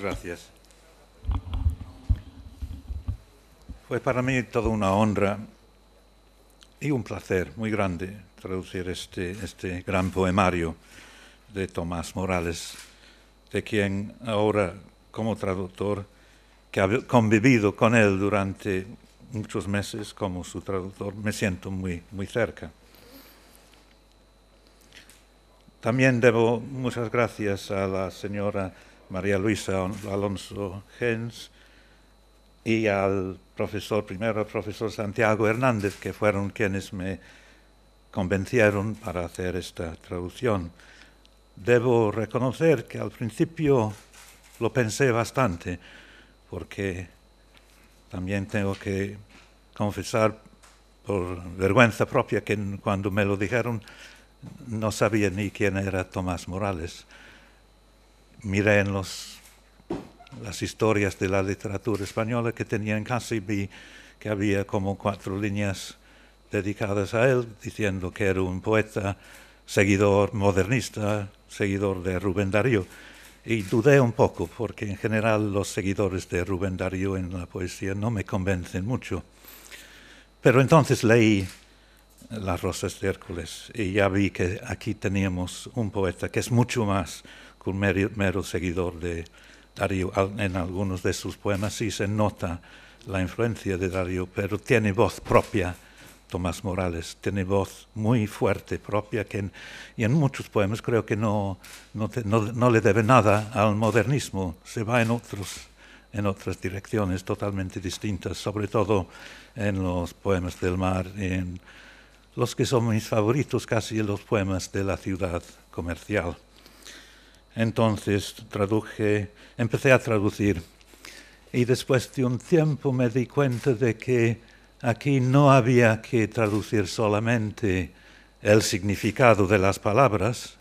Gracias. Fue pues para mí toda una honra y un placer muy grande traducir este, este gran poemario de Tomás Morales, de quien ahora como traductor, que ha convivido con él durante muchos meses como su traductor, me siento muy, muy cerca. También debo muchas gracias a la señora María Luisa Alonso Gens y al profesor, primero al profesor Santiago Hernández, que fueron quienes me convencieron para hacer esta traducción. Debo reconocer que al principio lo pensé bastante, porque también tengo que confesar por vergüenza propia que cuando me lo dijeron no sabía ni quién era Tomás Morales miré en los, las historias de la literatura española que tenía casa y vi que había como cuatro líneas dedicadas a él, diciendo que era un poeta, seguidor modernista, seguidor de Rubén Darío. Y dudé un poco, porque en general los seguidores de Rubén Darío en la poesía no me convencen mucho. Pero entonces leí Las Rosas de Hércules y ya vi que aquí teníamos un poeta que es mucho más un mero, seguidor de Darío. En algunos de sus poemas sí se nota la influencia de Darío, pero tiene voz propia. Tomás Morales tiene voz muy fuerte, propia, que y en muchos poemas creo que no, le debe nada al modernismo, se va en, otros, en otras direcciones totalmente distintas, sobre todo en los poemas del mar, en los que son mis favoritos casi los poemas de la ciudad comercial. Entonces traduje, empecé a traducir y después de un tiempo me di cuenta de que aquí no había que traducir solamente el significado de las palabras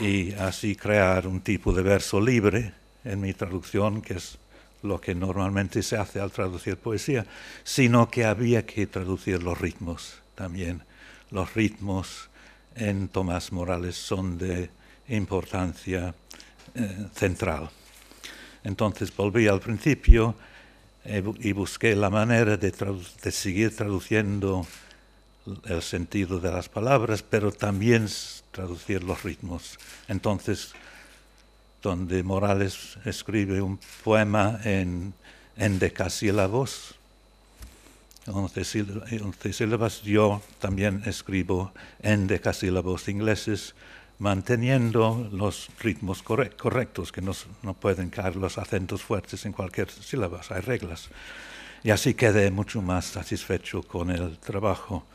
y así crear un tipo de verso libre en mi traducción, que es lo que normalmente se hace al traducir poesía, sino que había que traducir los ritmos también. Los ritmos en Tomás Morales son de importancia eh, central. Entonces volví al principio eh, y busqué la manera de, seguir traduciendo el sentido de las palabras, pero también traducir los ritmos. Entonces, donde Morales escribe un poema en, en decasílabos, 11 sílabas, yo también escribo en decasílabos ingleses, manteniendo los ritmos correctos, que no, pueden caer los acentos fuertes en cualquier sílaba, hay reglas. Y así quedé mucho más satisfecho con el trabajo.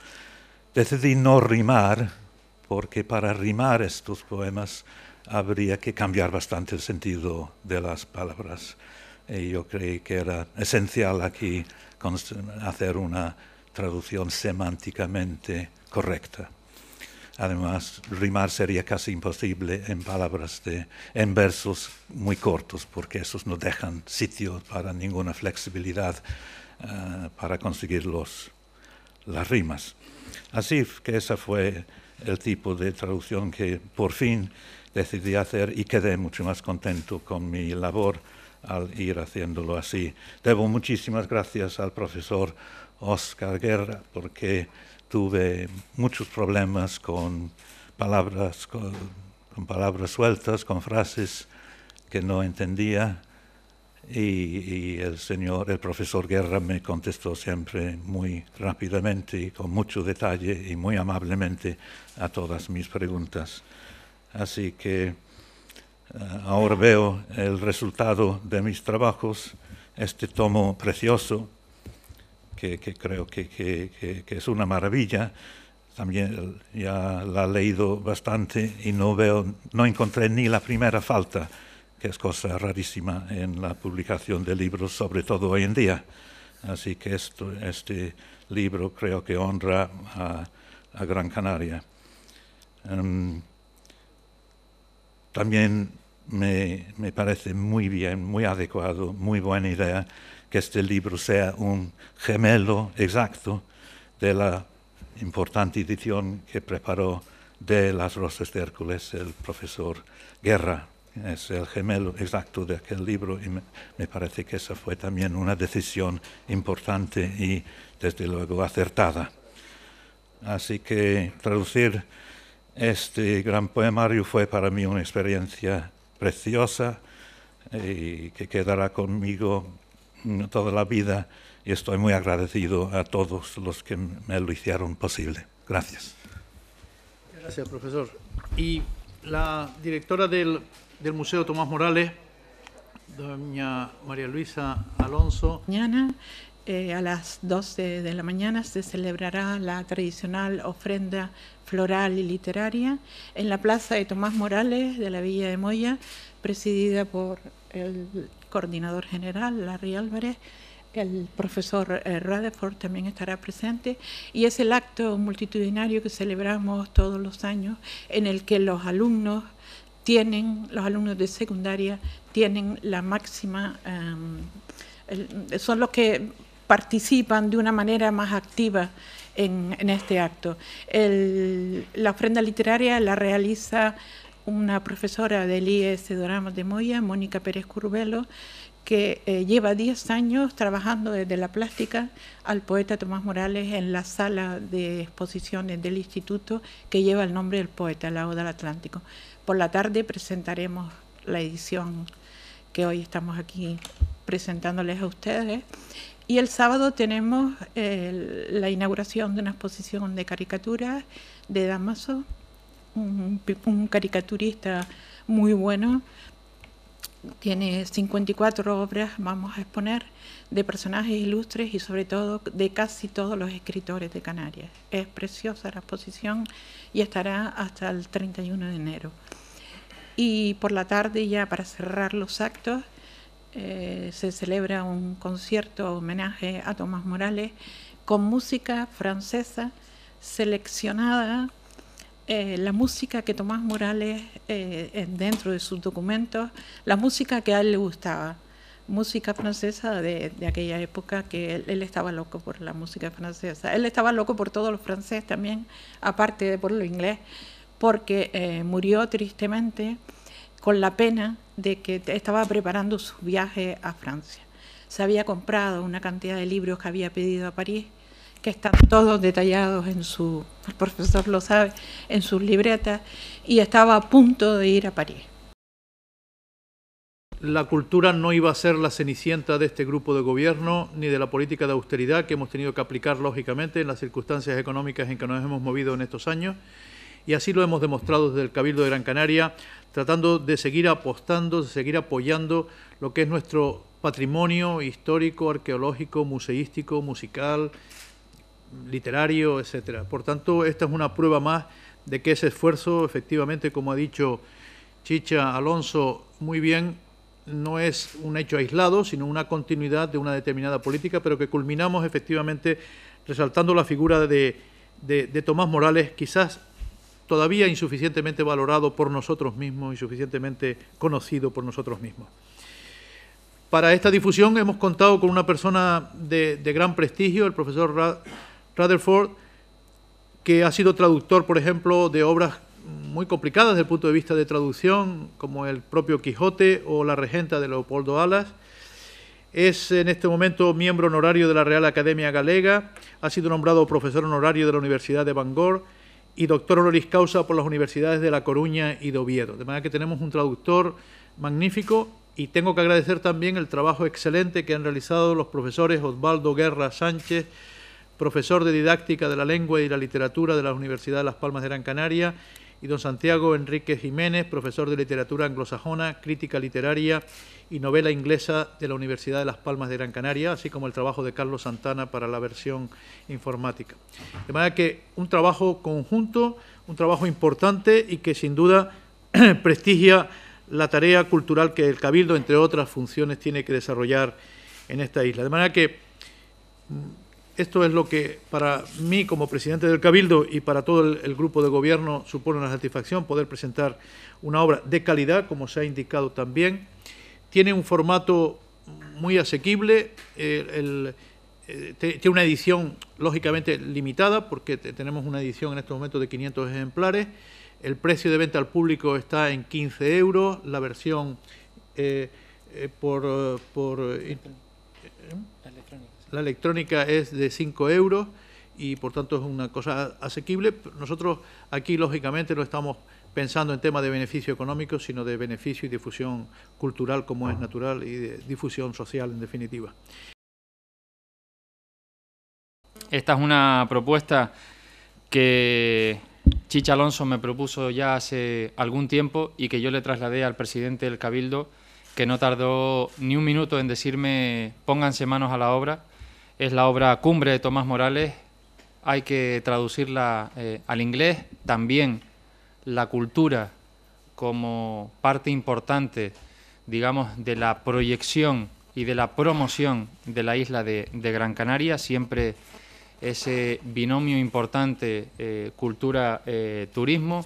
Decidí no rimar, porque para rimar estos poemas habría que cambiar bastante el sentido de las palabras. Y yo creí que era esencial aquí hacer una traducción semánticamente correcta. Además, rimar sería casi imposible en palabras de, en versos muy cortos, porque esos no dejan sitio para ninguna flexibilidad eh, para conseguir los, las rimas. Así que ese fue el tipo de traducción que por fin decidí hacer y quedé mucho más contento con mi labor al ir haciéndolo así. Debo muchísimas gracias al profesor Oscar Guerra porque tuve muchos problemas con palabras, con, palabras sueltas, con frases que no entendía. Y, el señor, el profesor Guerra me contestó siempre muy rápidamente y con mucho detalle y muy amablemente a todas mis preguntas. Así que eh, ahora veo el resultado de mis trabajos, este tomo precioso que, creo que, es una maravilla. También ya la he leído bastante y no, veo, no encontré ni la primera falta, que es cosa rarísima en la publicación de libros, sobre todo hoy en día. Así que esto, este libro creo que honra a, Gran Canaria. Em, también me, me, parece muy bien, muy adecuado, muy buena idea que este libro sea un gemelo exacto de la importante edición que preparó de Las Rosas de Hércules el profesor Guerra. Es el gemelo exacto de aquel libro y me parece que esa fue también una decisión importante y desde luego acertada. Así que traducir este gran poemario fue para mí una experiencia preciosa eh, y que quedará conmigo toda la vida y estoy muy agradecido a todos los que me lo hicieron posible. Gracias. Gracias, profesor. Y la directora del, del Museo Tomás Morales, doña María Luisa Alonso. Mañana eh, a las 12 de la mañana se celebrará la tradicional ofrenda floral y literaria en la Plaza de Tomás Morales de la Villa de Moya, presidida por el coordinador general, Larry Álvarez, el profesor eh, también estará presente, y es el acto multitudinario que celebramos todos los años en el que los alumnos tienen, los alumnos de secundaria tienen la máxima, em, son los que participan de una manera más activa en, este acto. la ofrenda literaria la realiza una profesora del IES de de Moya, Mónica Pérez Curvelo, que eh, lleva 10 años trabajando desde la plástica al poeta Tomás Morales en la sala de exposiciones del instituto que lleva el nombre del poeta, la Oda al Atlántico. Por la tarde presentaremos la edición que hoy estamos aquí presentándoles a ustedes. Y el sábado tenemos eh, la inauguración de una exposición de caricaturas de Damaso un, caricaturista muy bueno, tiene 54 obras, vamos a exponer, de personajes ilustres y sobre todo de casi todos los escritores de Canarias. Es preciosa la exposición y estará hasta el 31 de enero. Y por la tarde, ya para cerrar los actos, eh, se celebra un concierto homenaje a Tomás Morales con música francesa seleccionada eh, la música que Tomás Morales, eh, dentro de sus documentos, la música que a él le gustaba, música francesa de, aquella época, que él, estaba loco por la música francesa. Él estaba loco por todos los francés también, aparte de por lo inglés, porque eh, murió tristemente con la pena de que estaba preparando su viaje a Francia. Se había comprado una cantidad de libros que había pedido a París que están todos detallados en su, el profesor lo sabe, en sus libretas, y estaba a punto de ir a París. La cultura no iba a ser la cenicienta de este grupo de gobierno ni de la política de austeridad que hemos tenido que aplicar lógicamente en las circunstancias económicas en que nos hemos movido en estos años y así lo hemos demostrado desde el Cabildo de Gran Canaria, tratando de seguir apostando, de seguir apoyando lo que es nuestro patrimonio histórico, arqueológico, museístico, musical, literario, etcétera. Por tanto, esta es una prueba más de que ese esfuerzo, efectivamente, como ha dicho Chicha Alonso muy bien, no es un hecho aislado, sino una continuidad de una determinada política, pero que culminamos efectivamente resaltando la figura de, de, Tomás Morales, quizás todavía insuficientemente valorado por nosotros mismos, insuficientemente conocido por nosotros mismos. Para esta difusión hemos contado con una persona de, gran prestigio, el profesor Rutherford, que ha sido traductor, por ejemplo, de obras muy complicadas desde el punto de vista de traducción, como el propio Quijote o La Regenta de Leopoldo Alas. Es en este momento miembro honorario de la Real Academia Galega, ha sido nombrado profesor honorario de la Universidad de Bangor y doctor honoris causa por las universidades de La Coruña y de Oviedo. De manera que tenemos un traductor magnífico y tengo que agradecer también el trabajo excelente que han realizado los profesores Osvaldo Guerra Sánchez, profesor de Didáctica de la Lengua y la Literatura de la Universidad de Las Palmas de Gran Canaria, y don Santiago Enrique Jiménez, profesor de Literatura Anglosajona, Crítica Literaria y Novela Inglesa de la Universidad de Las Palmas de Gran Canaria, así como el trabajo de Carlos Santana para la versión informática. De manera que un trabajo conjunto, un trabajo importante y que sin duda prestigia la tarea cultural que el Cabildo, entre otras funciones, tiene que desarrollar en esta isla. De manera que esto es lo que para mí como presidente del Cabildo y para todo el, grupo de gobierno supone una satisfacción poder presentar una obra de calidad, como se ha indicado también. Tiene un formato muy asequible, eh, tiene una edición lógicamente limitada porque tenemos una edición en estos momentos de 500 ejemplares. El precio de venta al público está en 15 euros, la versión eh, eh, por... por electrónica. La electrónica es de 5 euros y por tanto es una cosa asequible. Nosotros aquí lógicamente no estamos pensando en temas de beneficio económico, sino de beneficio y difusión cultural como es natural y de difusión social en definitiva. Esta es una propuesta que Chicha Alonso me propuso ya hace algún tiempo y que yo le trasladé al presidente del Cabildo, que no tardó ni un minuto en decirme pónganse manos a la obra es la obra cumbre de Tomás Morales, hay que traducirla eh, al inglés, también la cultura como parte importante, digamos, de la proyección y de la promoción de la isla de, Gran Canaria, siempre ese binomio importante eh, cultura-turismo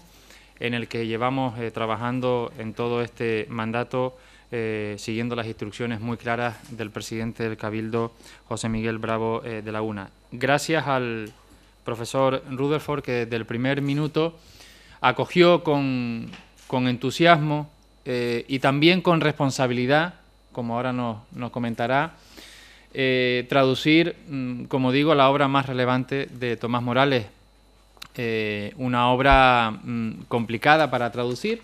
eh, en el que llevamos trabajando en todo este mandato eh, siguiendo las instrucciones muy claras del presidente del Cabildo, José Miguel Bravo eh, de la UNA. Gracias al profesor Rutherford, que desde el primer minuto acogió con, entusiasmo eh, y también con responsabilidad, como ahora nos, nos comentará, traducir, mm, como digo, la obra más relevante de Tomás Morales, una obra mm, complicada para traducir,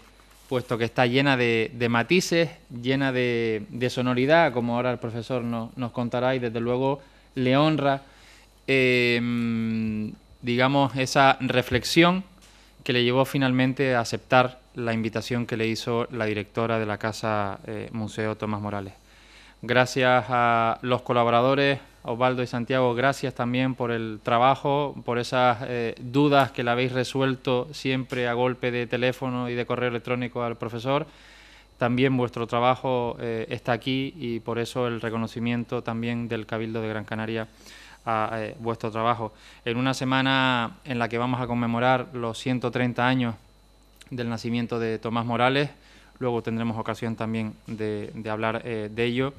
puesto que está llena de, matices, llena de, sonoridad, como ahora el profesor nos contará, y desde luego le honra, em, digamos, esa reflexión que le llevó finalmente a aceptar la invitación que le hizo la directora de la Casa eh, Museo Tomás Morales. Gracias a los colaboradores, Osvaldo y Santiago, gracias también por el trabajo, por esas eh, dudas que la habéis resuelto siempre a golpe de teléfono y de correo electrónico al profesor. También vuestro trabajo eh, está aquí y por eso el reconocimiento también del Cabildo de Gran Canaria a eh, vuestro trabajo. En una semana en la que vamos a conmemorar los 130 años del nacimiento de Tomás Morales, luego tendremos ocasión también de hablar de ello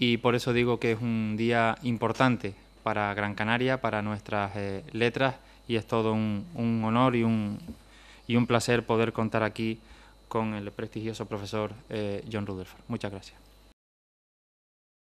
y por eso digo que es un día importante para Gran Canaria, para nuestras eh, letras y es todo un, honor y un, y un placer poder contar aquí con el prestigioso profesor eh, John Rudolph. Muchas gracias.